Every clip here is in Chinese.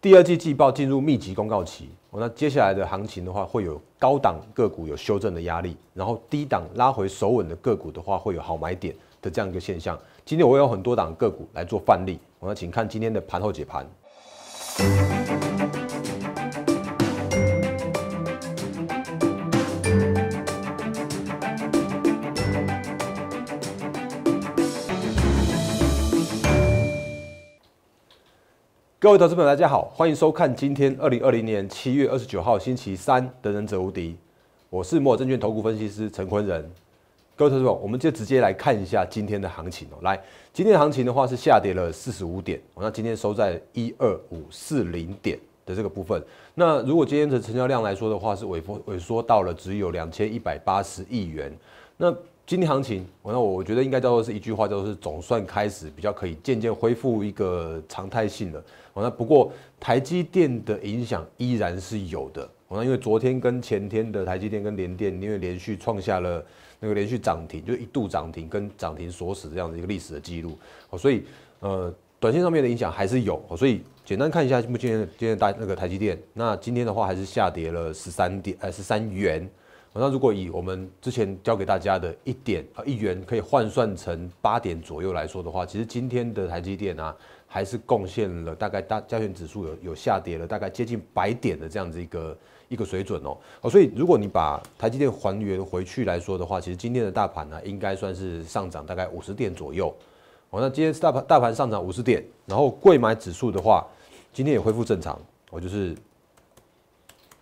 第二季季报进入密集公告期，那接下来的行情的话，会有高档个股有修正的压力，然后低档拉回首稳的个股的话，会有好买点的这样一个现象。今天我有很多档个股来做范例，那请看今天的盘后解盘。各位投资朋友，大家好，欢迎收看今天二零二零年七月二十九号星期三的《忍者无敌》，我是摩尔证券投股分析师陈坤仁。各位投资朋友，我们就直接来看一下今天的行情哦。来，今天行情的话是下跌了四十五点，那今天收在一二五四零点的这个部分。那如果今天的成交量来说的话，是萎缩萎缩到了只有两千一百八十亿元。那今天行情，我那我觉得应该叫做是一句话，叫做是总算开始比较可以渐渐恢复一个常态性了。那不过台积电的影响依然是有的。那因为昨天跟前天的台积电跟联电，因为连续创下了那个连续涨停，就一度涨停跟涨停锁死这样的一个历史的记录。哦，所以呃，短线上面的影响还是有。所以简单看一下今天今天大那个台积电，那今天的话还是下跌了十三点呃十三元。那如果以我们之前教给大家的一点啊一元可以换算成八点左右来说的话，其实今天的台积电啊还是贡献了大概大加权指数有有下跌了大概接近百点的这样子一个一个水准哦哦，所以如果你把台积电还原回去来说的话，其实今天的大盘呢应该算是上涨大概五十点左右。哦，那今天大盘大盘上涨五十点，然后贵买指数的话今天也恢复正常，我就是。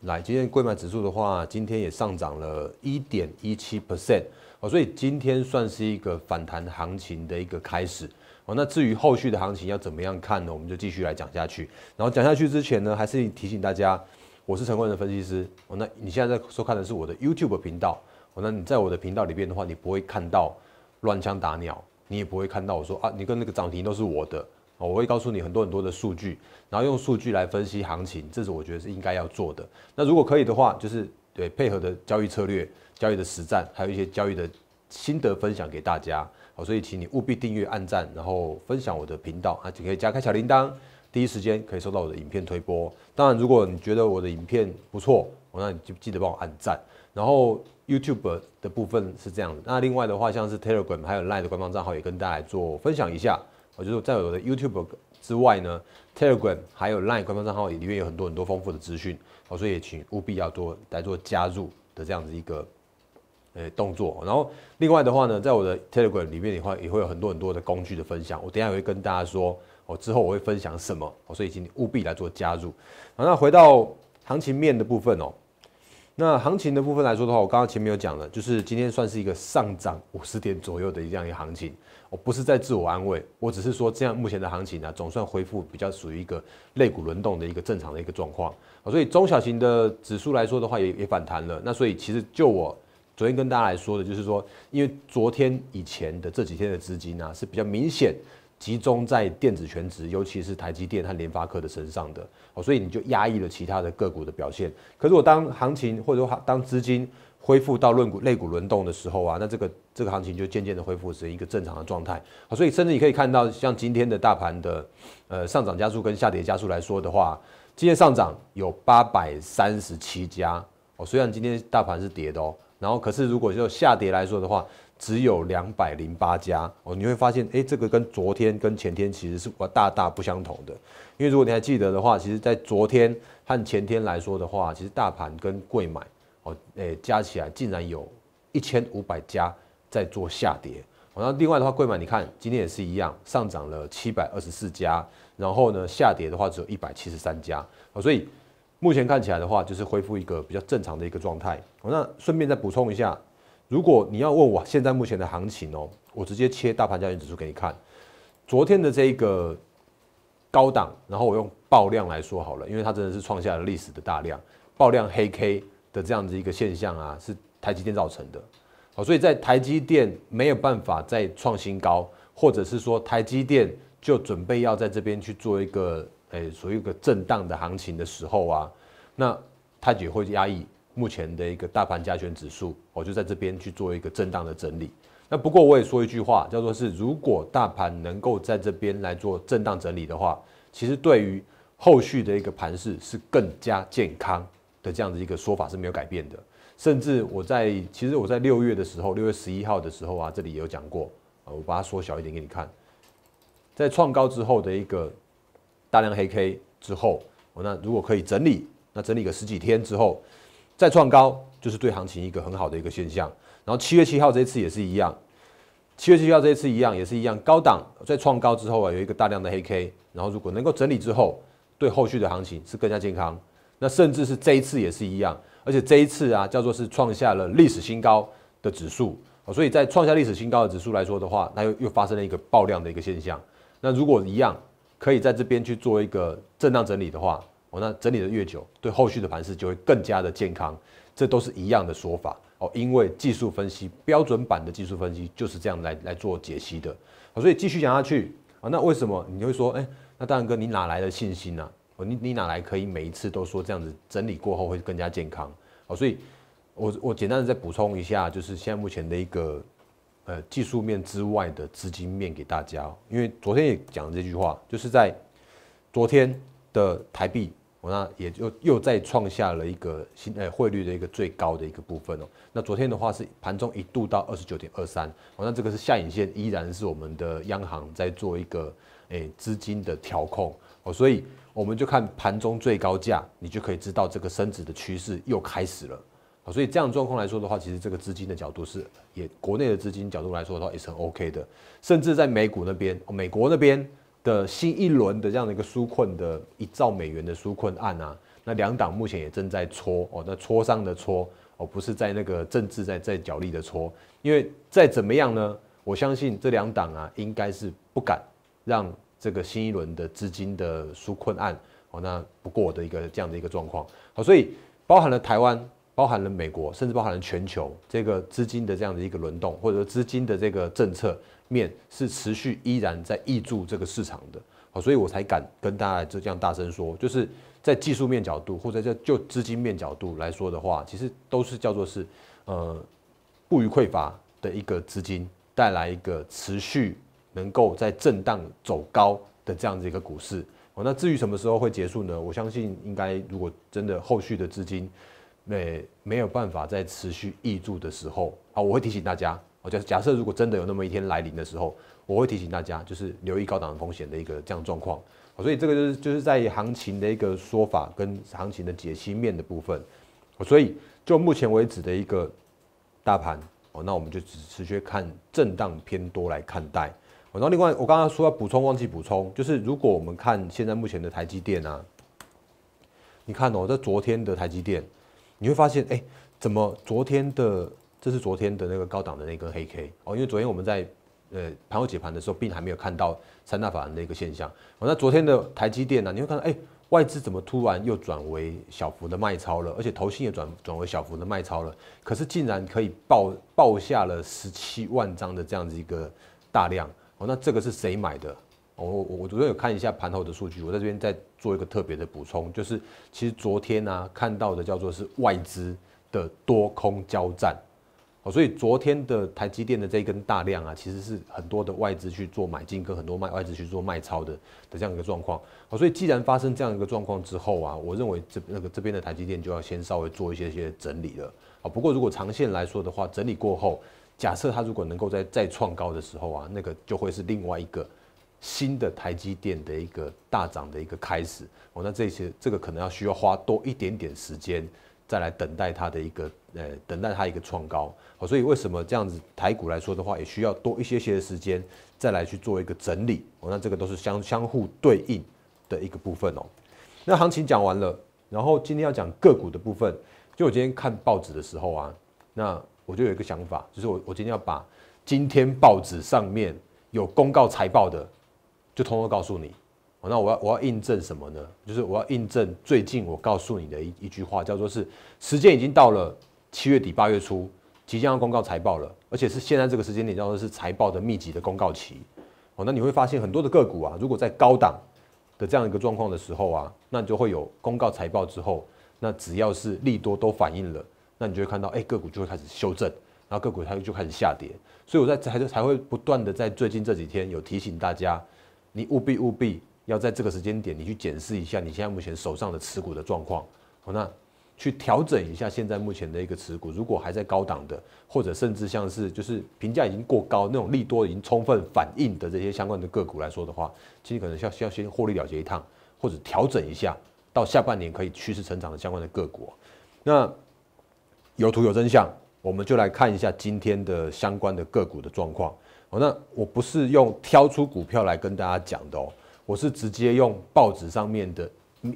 来，今天贵卖指数的话，今天也上涨了一点一七 percent，哦，所以今天算是一个反弹行情的一个开始哦。那至于后续的行情要怎么样看呢？我们就继续来讲下去。然后讲下去之前呢，还是提醒大家，我是陈冠的分析师。哦，那你现在在收看的是我的 YouTube 频道。哦，那你在我的频道里边的话，你不会看到乱枪打鸟，你也不会看到我说啊，你跟那个涨停都是我的。哦，我会告诉你很多很多的数据，然后用数据来分析行情，这是我觉得是应该要做的。那如果可以的话，就是对配合的交易策略、交易的实战，还有一些交易的心得分享给大家。好，所以请你务必订阅、按赞，然后分享我的频道啊，你可以加开小铃铛，第一时间可以收到我的影片推播。当然，如果你觉得我的影片不错，我那你就记得帮我按赞。然后 YouTube 的部分是这样的，那另外的话，像是 Telegram、还有 Line 的官方账号也跟大家做分享一下。我就在我的 YouTube 之外呢，Telegram 还有 Line 官方账号里面有很多很多丰富的资讯我所以请务必要多来做加入的这样子一个呃动作。然后另外的话呢，在我的 Telegram 里面的话，也会有很多很多的工具的分享。我等下会跟大家说我之后我会分享什么我所以请务必来做加入。好，那回到行情面的部分哦。那行情的部分来说的话，我刚刚前面有讲了，就是今天算是一个上涨五十点左右的这样一个行情，我不是在自我安慰，我只是说这样目前的行情呢，总算恢复比较属于一个肋骨轮动的一个正常的一个状况所以中小型的指数来说的话，也也反弹了。那所以其实就我昨天跟大家来说的，就是说，因为昨天以前的这几天的资金呢是比较明显。集中在电子全值，尤其是台积电和联发科的身上的哦，所以你就压抑了其他的个股的表现。可是，我当行情或者说当资金恢复到轮股、类股轮动的时候啊，那这个这个行情就渐渐的恢复成一个正常的状态。好，所以甚至你可以看到，像今天的大盘的呃上涨加速跟下跌加速来说的话，今天上涨有八百三十七家哦，虽然今天大盘是跌的哦，然后可是如果就下跌来说的话。只有两百零八家哦，你会发现，诶，这个跟昨天跟前天其实是大大不相同的。因为如果你还记得的话，其实，在昨天和前天来说的话，其实大盘跟贵买哦，诶，加起来竟然有一千五百家在做下跌。好，那另外的话，贵买你看，今天也是一样，上涨了七百二十四家，然后呢，下跌的话只有一百七十三家。好，所以目前看起来的话，就是恢复一个比较正常的一个状态。好，那顺便再补充一下。如果你要问我现在目前的行情哦，我直接切大盘交易指数给你看。昨天的这个高档，然后我用爆量来说好了，因为它真的是创下了历史的大量爆量黑 K 的这样子一个现象啊，是台积电造成的。好，所以在台积电没有办法再创新高，或者是说台积电就准备要在这边去做一个诶，所谓个震荡的行情的时候啊，那它也会压抑。目前的一个大盘加权指数，我就在这边去做一个震荡的整理。那不过我也说一句话，叫做是，如果大盘能够在这边来做震荡整理的话，其实对于后续的一个盘势是更加健康的这样的一个说法是没有改变的。甚至我在其实我在六月的时候，六月十一号的时候啊，这里也有讲过，呃，我把它缩小一点给你看，在创高之后的一个大量黑 K 之后，那如果可以整理，那整理个十几天之后。再创高就是对行情一个很好的一个现象，然后七月七号这一次也是一样，七月七号这一次一样也是一样，高档在创高之后啊有一个大量的黑 K，然后如果能够整理之后，对后续的行情是更加健康，那甚至是这一次也是一样，而且这一次啊叫做是创下了历史新高的指数所以在创下历史新高的指数来说的话，它又又发生了一个爆量的一个现象，那如果一样可以在这边去做一个震荡整理的话。哦，那整理的越久，对后续的盘势就会更加的健康，这都是一样的说法哦。因为技术分析标准版的技术分析就是这样来来做解析的。好，所以继续讲下去啊。那为什么你就会说，哎，那大仁哥你哪来的信心呢？哦，你你哪来可以每一次都说这样子整理过后会更加健康？哦，所以，我我简单的再补充一下，就是现在目前的一个呃技术面之外的资金面给大家。因为昨天也讲了这句话，就是在昨天的台币。那也就又再创下了一个新诶汇率的一个最高的一个部分哦。那昨天的话是盘中一度到二十九点二三。哦，那这个是下影线，依然是我们的央行在做一个诶资金的调控。哦，所以我们就看盘中最高价，你就可以知道这个升值的趋势又开始了。啊，所以这样状况来说的话，其实这个资金的角度是也国内的资金角度来说的话也是很 OK 的，甚至在美股那边，美国那边。的新一轮的这样的一个纾困的一兆美元的纾困案啊，那两党目前也正在搓哦，那搓上的搓哦，不是在那个政治在在角力的搓，因为再怎么样呢，我相信这两党啊应该是不敢让这个新一轮的资金的纾困案哦那不过的一个这样的一个状况，好，所以包含了台湾，包含了美国，甚至包含了全球这个资金的这样的一个轮动，或者说资金的这个政策。面是持续依然在抑注这个市场的，好，所以我才敢跟大家就这样大声说，就是在技术面角度或者在就资金面角度来说的话，其实都是叫做是，呃，不予匮乏的一个资金带来一个持续能够在震荡走高的这样子一个股市。哦，那至于什么时候会结束呢？我相信应该如果真的后续的资金没没有办法再持续溢注的时候，啊，我会提醒大家。我是假设如果真的有那么一天来临的时候，我会提醒大家，就是留意高档风险的一个这样状况。所以这个就是就是在行情的一个说法跟行情的解析面的部分。所以就目前为止的一个大盘，哦，那我们就只持续看震荡偏多来看待。然后另外我刚刚说要补充，忘记补充，就是如果我们看现在目前的台积电啊，你看哦，在昨天的台积电，你会发现，哎，怎么昨天的？这是昨天的那个高档的那根黑 K 哦，因为昨天我们在，呃，盘后解盘的时候，并还没有看到三大法人的一个现象。哦、那昨天的台积电呢，你会看到，哎，外资怎么突然又转为小幅的卖超了，而且投新也转转为小幅的卖超了，可是竟然可以爆爆下了十七万张的这样子一个大量。哦，那这个是谁买的？我我我昨天有看一下盘后的数据，我在这边再做一个特别的补充，就是其实昨天呢看到的叫做是外资的多空交战。哦，所以昨天的台积电的这一根大量啊，其实是很多的外资去做买进跟很多卖外资去做卖超的的这样一个状况。哦，所以既然发生这样一个状况之后啊，我认为这那个这边的台积电就要先稍微做一些些整理了。啊，不过如果长线来说的话，整理过后，假设它如果能够在再创高的时候啊，那个就会是另外一个新的台积电的一个大涨的一个开始。哦，那这些这个可能要需要花多一点点时间。再来等待它的一个呃，等待它一个创高，所以为什么这样子台股来说的话，也需要多一些些的时间再来去做一个整理哦，那这个都是相相互对应的一个部分哦。那行情讲完了，然后今天要讲个股的部分，就我今天看报纸的时候啊，那我就有一个想法，就是我我今天要把今天报纸上面有公告财报的，就通通告诉你。那我要我要印证什么呢？就是我要印证最近我告诉你的一一句话，叫做是时间已经到了七月底八月初，即将要公告财报了，而且是现在这个时间点，叫做是财报的密集的公告期。哦，那你会发现很多的个股啊，如果在高档的这样一个状况的时候啊，那就会有公告财报之后，那只要是利多都反映了，那你就会看到，哎，个股就会开始修正，然后个股它就开始下跌。所以我在才才会不断的在最近这几天有提醒大家，你务必务必。要在这个时间点，你去检视一下你现在目前手上的持股的状况，好，那去调整一下现在目前的一个持股。如果还在高档的，或者甚至像是就是评价已经过高、那种利多已经充分反映的这些相关的个股来说的话，其实可能要要先获利了结一趟，或者调整一下，到下半年可以趋势成长的相关的个股。那有图有真相，我们就来看一下今天的相关的个股的状况。好，那我不是用挑出股票来跟大家讲的哦。我是直接用报纸上面的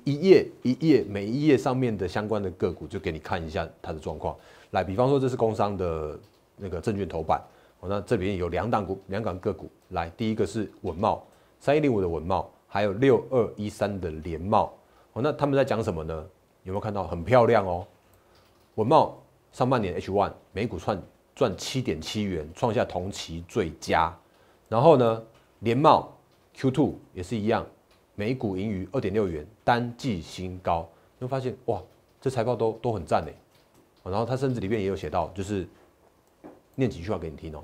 一页一页，每一页上面的相关的个股，就给你看一下它的状况。来，比方说这是工商的那个证券头版，哦，那这里面有两档股，两档个股。来，第一个是稳茂，三一零五的稳茂，还有六二一三的联茂。哦，那他们在讲什么呢？有没有看到很漂亮哦？稳茂上半年 H one 每股赚赚七点七元，创下同期最佳。然后呢，联茂。Q2 也是一样，每股盈余二点六元，单季新高。你会发现哇，这财报都都很赞哎。然后他甚至里面也有写到，就是念几句话给你听哦。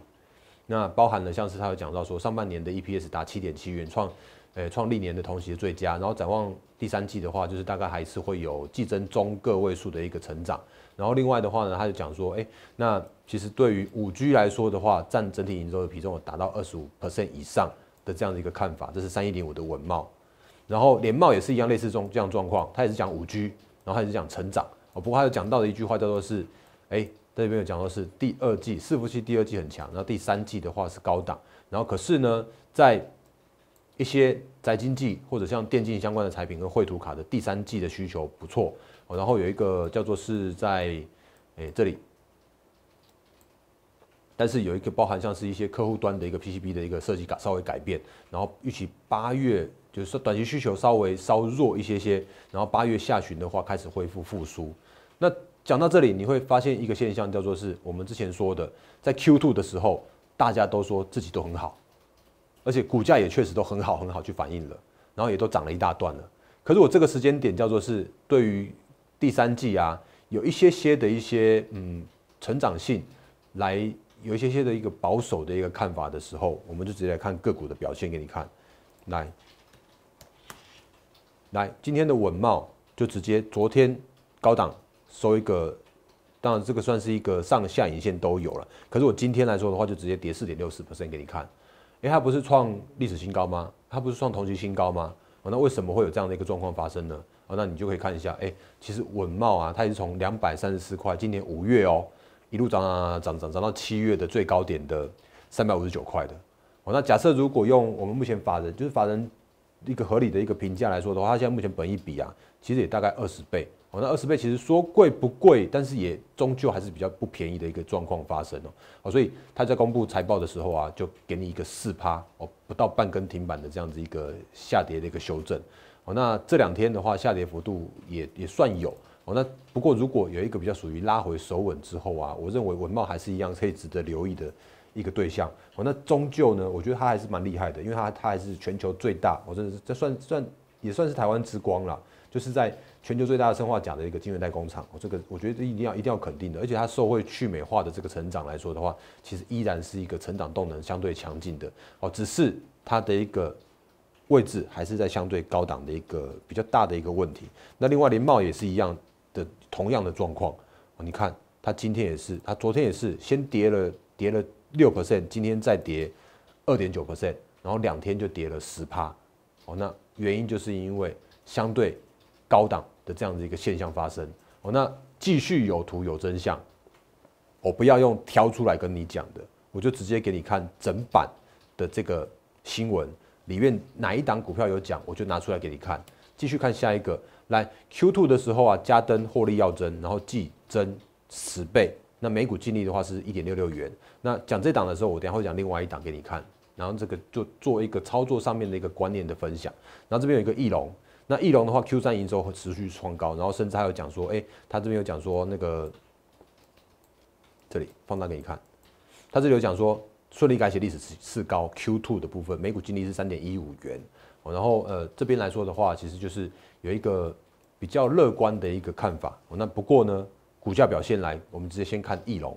那包含了像是他有讲到说，上半年的 EPS 达七点七元，创呃创历年的同期最佳。然后展望第三季的话，就是大概还是会有季增中个位数的一个成长。然后另外的话呢，他就讲说，哎，那其实对于五 G 来说的话，占整体营收的比重达到二十五以上。的这样的一个看法，这是三一零五的稳貌，然后联茂也是一样，类似状这样状况，他也是讲五 G，然后他也是讲成长哦，不过他有讲到的一句话叫做是，哎，在这边有讲到是第二季伺服器第二季很强，然后第三季的话是高档，然后可是呢，在一些在经济或者像电竞相关的产品跟绘图卡的第三季的需求不错，然后有一个叫做是在哎这里。但是有一个包含像是一些客户端的一个 PCB 的一个设计改稍微改变，然后预期八月就是短期需求稍微稍弱一些些，然后八月下旬的话开始恢复复苏。那讲到这里，你会发现一个现象叫做是我们之前说的，在 Q2 的时候，大家都说自己都很好，而且股价也确实都很好很好去反映了，然后也都涨了一大段了。可是我这个时间点叫做是对于第三季啊有一些些的一些嗯成长性来。有一些些的一个保守的一个看法的时候，我们就直接来看个股的表现给你看，来，来今天的稳茂就直接昨天高档收一个，当然这个算是一个上下影线都有了。可是我今天来说的话，就直接跌四点六四 percent 给你看，诶，它不是创历史新高吗？它不是创同期新高吗？哦、那为什么会有这样的一个状况发生呢？啊，那你就可以看一下，哎，其实稳茂啊，它也是从两百三十四块，今年五月哦。一路涨涨涨涨涨到七月的最高点的三百五十九块的哦。那假设如果用我们目前法人就是法人一个合理的一个评价来说的话，它现在目前本一比啊，其实也大概二十倍哦。那二十倍其实说贵不贵，但是也终究还是比较不便宜的一个状况发生哦。哦，所以他在公布财报的时候啊，就给你一个四趴哦，不到半根停板的这样子一个下跌的一个修正哦。那这两天的话，下跌幅度也也算有。哦，那不过如果有一个比较属于拉回手稳之后啊，我认为文茂还是一样可以值得留意的一个对象。哦，那终究呢，我觉得它还是蛮厉害的，因为它它还是全球最大，我真的是这算算也算是台湾之光了，就是在全球最大的生化甲的一个晶圆代工厂。哦，这个我觉得一定要一定要肯定的，而且它受会去美化的这个成长来说的话，其实依然是一个成长动能相对强劲的。哦，只是它的一个位置还是在相对高档的一个比较大的一个问题。那另外联茂也是一样。的同样的状况，你看，它今天也是，它昨天也是，先跌了跌了六 percent，今天再跌二点九 percent，然后两天就跌了十趴。哦，那原因就是因为相对高档的这样的一个现象发生，哦，那继续有图有真相，我不要用挑出来跟你讲的，我就直接给你看整版的这个新闻里面哪一档股票有讲，我就拿出来给你看，继续看下一个。来 Q two 的时候啊，加登获利要增，然后计增十倍，那每股净利的话是一点六六元。那讲这档的时候，我等下会讲另外一档给你看，然后这个就做一个操作上面的一个观念的分享。然后这边有一个翼龙，那翼龙的话，Q 三营收会持续创高，然后甚至还有讲说，哎，他这边有讲说那个这里放大给你看，他这里有讲说顺利改写历史次次高 Q two 的部分，每股净利是三点一五元。然后呃，这边来说的话，其实就是。有一个比较乐观的一个看法那不过呢，股价表现来，我们直接先看翼龙。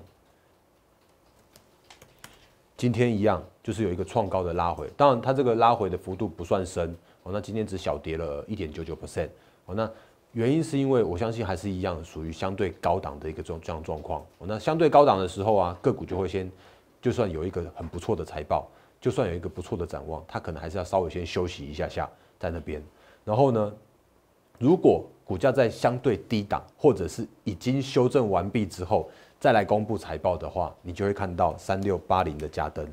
今天一样，就是有一个创高的拉回，当然它这个拉回的幅度不算深哦，那今天只小跌了一点九九 percent 哦，那原因是因为我相信还是一样，属于相对高档的一个状这样状况那相对高档的时候啊，个股就会先就算有一个很不错的财报，就算有一个不错的展望，它可能还是要稍微先休息一下下在那边，然后呢？如果股价在相对低档，或者是已经修正完毕之后，再来公布财报的话，你就会看到三六八零的加登。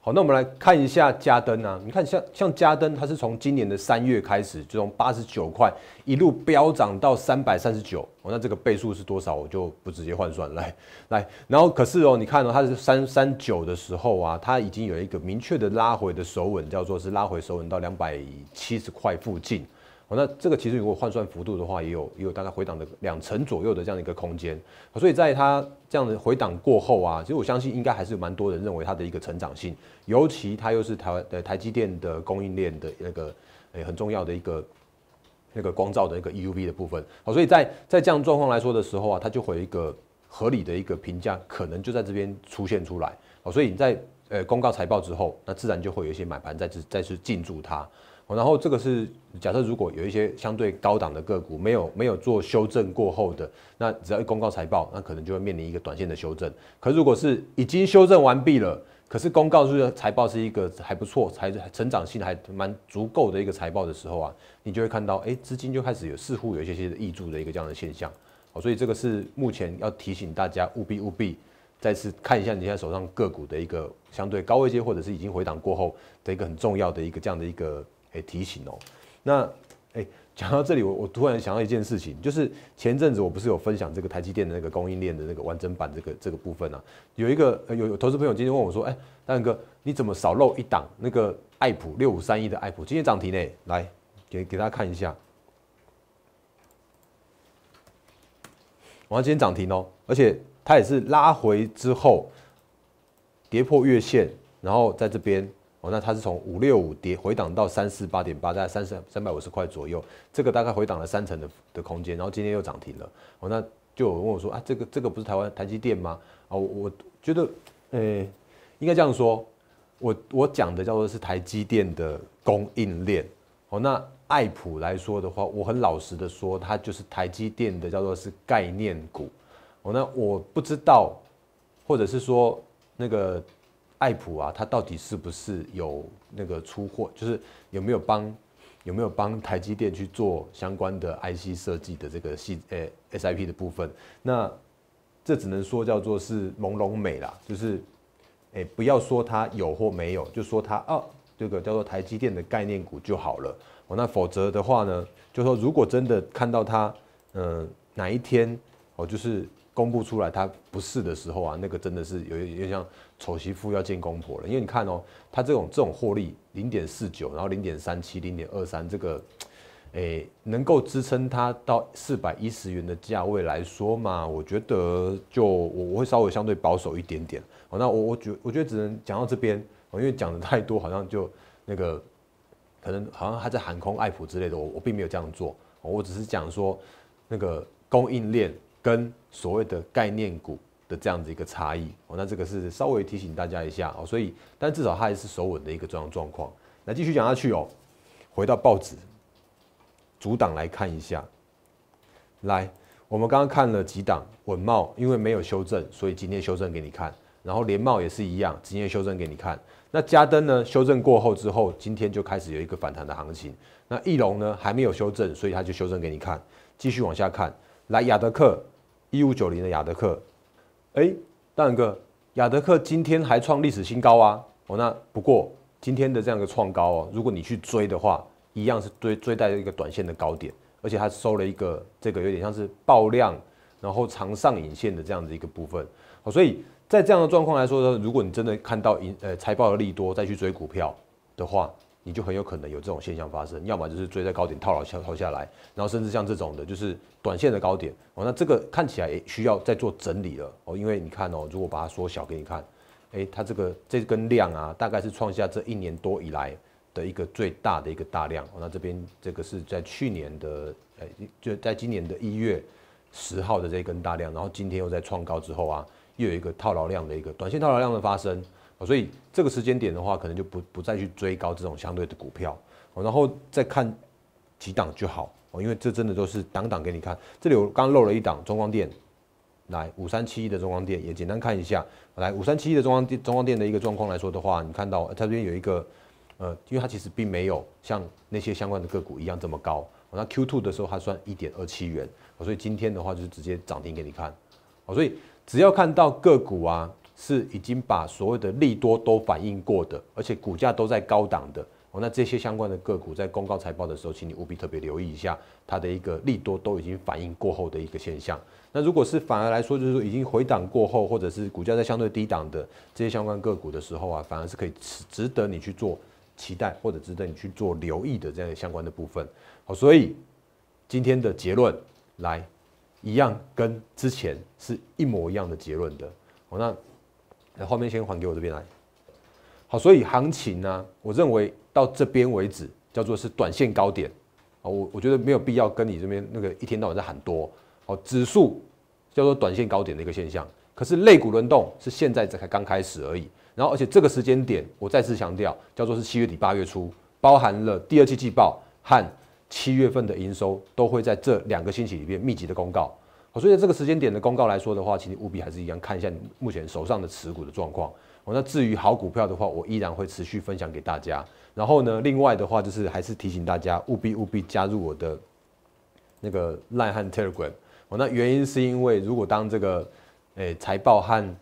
好，那我们来看一下加登啊，你看像像加登，它是从今年的三月开始，就从八十九块一路飙涨到三百三十九。哦，那这个倍数是多少？我就不直接换算来来。然后可是哦，你看到它是三三九的时候啊，它已经有一个明确的拉回的手稳，叫做是拉回手稳到两百七十块附近。好，那这个其实如果换算幅度的话，也有也有大概回档的两成左右的这样一个空间。所以在它这样的回档过后啊，其实我相信应该还是蛮多人认为它的一个成长性，尤其它又是台湾的台积电的供应链的那个诶很重要的一个那个光照的一个 E U V 的部分。好，所以在在这样状况来说的时候啊，它就会一个合理的一个评价可能就在这边出现出来。好，所以在呃公告财报之后，那自然就会有一些买盘再次再次进驻它。然后这个是假设，如果有一些相对高档的个股没有没有做修正过后的，那只要一公告财报，那可能就会面临一个短线的修正。可如果是已经修正完毕了，可是公告是财报是一个还不错、才成长性还蛮足够的一个财报的时候啊，你就会看到，哎，资金就开始有似乎有一些些的溢注的一个这样的现象。好，所以这个是目前要提醒大家务必务必再次看一下你现在手上个股的一个相对高位阶或者是已经回档过后的一个很重要的一个这样的一个。哎，提醒哦，那哎，讲到这里，我我突然想到一件事情，就是前阵子我不是有分享这个台积电的那个供应链的那个完整版这个这个部分啊，有一个有有投资朋友今天问我说，哎，大哥，你怎么少漏一档那个爱普六五三一的爱普？今天涨停呢？来给给大家看一下，要今天涨停哦，而且它也是拉回之后跌破月线，然后在这边。哦，那它是从五六五跌回档到三四八点八，在三三三百五十块左右，这个大概回档了三成的的空间，然后今天又涨停了。哦，那就有问我说啊，这个这个不是台湾台积电吗？啊，我觉得，诶，应该这样说，我我讲的叫做是台积电的供应链。哦，那爱普来说的话，我很老实的说，它就是台积电的叫做是概念股。哦，那我不知道，或者是说那个。爱普啊，它到底是不是有那个出货？就是有没有帮，有没有帮台积电去做相关的 IC 设计的这个系诶 SIP 的部分？那这只能说叫做是朦胧美啦，就是诶不要说它有或没有，就说它哦这个叫做台积电的概念股就好了。哦，那否则的话呢，就说如果真的看到它，嗯哪一天哦就是。公布出来，他不是的时候啊，那个真的是有有点像丑媳妇要见公婆了。因为你看哦，他这种这种获利零点四九，然后零点三七，零点二三，这个，诶，能够支撑它到四百一十元的价位来说嘛，我觉得就我我会稍微相对保守一点点。好，那我我觉我觉得只能讲到这边，因为讲的太多好像就那个，可能好像还在航空、爱普之类的，我我并没有这样做，我只是讲说那个供应链。跟所谓的概念股的这样子一个差异哦，那这个是稍微提醒大家一下哦。所以，但至少它还是守稳的一个状状况。来，继续讲下去哦。回到报纸主档来看一下。来，我们刚刚看了几档稳茂，因为没有修正，所以今天修正给你看。然后连帽也是一样，今天修正给你看。那加登呢，修正过后之后，今天就开始有一个反弹的行情。那翼龙呢，还没有修正，所以它就修正给你看。继续往下看，来亚德克。一五九零的亚德克，哎，大哥，亚德克今天还创历史新高啊！哦，那不过今天的这样的创高哦，如果你去追的话，一样是追追带一个短线的高点，而且它收了一个这个有点像是爆量，然后长上影线的这样的一个部分。好，所以在这样的状况来说呢，如果你真的看到盈呃财报的利多再去追股票的话。你就很有可能有这种现象发生，要么就是追在高点套牢下套下来，然后甚至像这种的，就是短线的高点哦。那这个看起来也需要再做整理了哦，因为你看哦，如果把它缩小给你看，诶，它这个这根量啊，大概是创下这一年多以来的一个最大的一个大量。那这边这个是在去年的，诶，就在今年的一月十号的这根大量，然后今天又在创高之后啊，又有一个套牢量的一个短线套牢量的发生。所以这个时间点的话，可能就不不再去追高这种相对的股票，然后再看几档就好。哦，因为这真的都是挡挡给你看。这里我刚漏了一档中光电，来五三七一的中光电也简单看一下。来五三七一的中光电中光电的一个状况来说的话，你看到它这边有一个呃，因为它其实并没有像那些相关的个股一样这么高。那 Q two 的时候它算一点二七元，所以今天的话就是直接涨停给你看。所以只要看到个股啊。是已经把所有的利多都反映过的，而且股价都在高档的哦。那这些相关的个股在公告财报的时候，请你务必特别留意一下它的一个利多都已经反映过后的一个现象。那如果是反而来说，就是说已经回档过后，或者是股价在相对低档的这些相关个股的时候啊，反而是可以值值得你去做期待或者值得你去做留意的这样的相关的部分。好，所以今天的结论来一样跟之前是一模一样的结论的。好，那。那画面先还给我这边来，好，所以行情呢，我认为到这边为止叫做是短线高点啊，我我觉得没有必要跟你这边那个一天到晚在喊多哦，指数叫做短线高点的一个现象，可是类股轮动是现在才刚开始而已，然后而且这个时间点我再次强调叫做是七月底八月初，包含了第二季季报和七月份的营收都会在这两个星期里面密集的公告。所以在这个时间点的公告来说的话，请你务必还是一样看一下你目前手上的持股的状况。哦，那至于好股票的话，我依然会持续分享给大家。然后呢，另外的话就是还是提醒大家务必务必加入我的那个赖汉 Telegram。哦，那原因是因为如果当这个诶财报和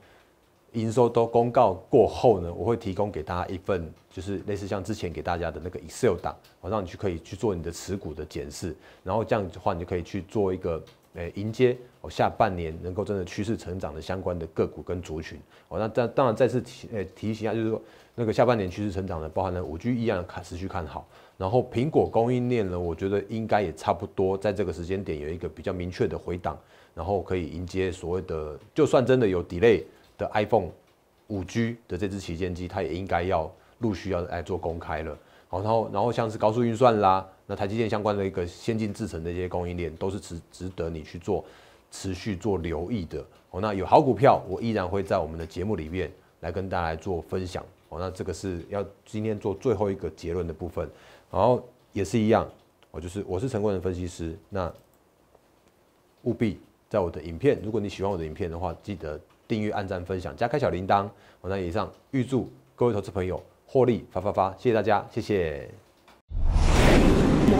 营收都公告过后呢，我会提供给大家一份就是类似像之前给大家的那个 Excel 档，好，让你去可以去做你的持股的检视。然后这样子的话，你就可以去做一个。呃，迎接哦，下半年能够真的趋势成长的相关的个股跟族群哦，那当当然再次提呃提醒一下，就是说那个下半年趋势成长呢，包含了五 G 一样看持续看好，然后苹果供应链呢，我觉得应该也差不多在这个时间点有一个比较明确的回档，然后可以迎接所谓的就算真的有 delay 的 iPhone 五 G 的这支旗舰机，它也应该要陆续要来做公开了，好，然后然后像是高速运算啦。那台积电相关的一个先进制程的一些供应链，都是值值得你去做持续做留意的。哦，那有好股票，我依然会在我们的节目里面来跟大家做分享。哦，那这个是要今天做最后一个结论的部分，然后也是一样。我就是我是成功的分析师，那务必在我的影片，如果你喜欢我的影片的话，记得订阅、按赞、分享、加开小铃铛。我那以上预祝各位投资朋友获利发发发，谢谢大家，谢谢。